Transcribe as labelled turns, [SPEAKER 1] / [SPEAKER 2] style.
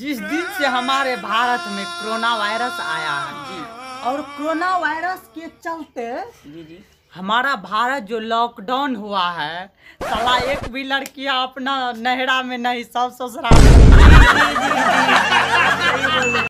[SPEAKER 1] जिस दिन से हमारे भारत में कोरोना वायरस आया है जी और कोरोना वायरस के चलते जी जी हमारा भारत जो लॉकडाउन हुआ है सला एक भी लड़कियां अपना नहरा में नहीं सब ससुराल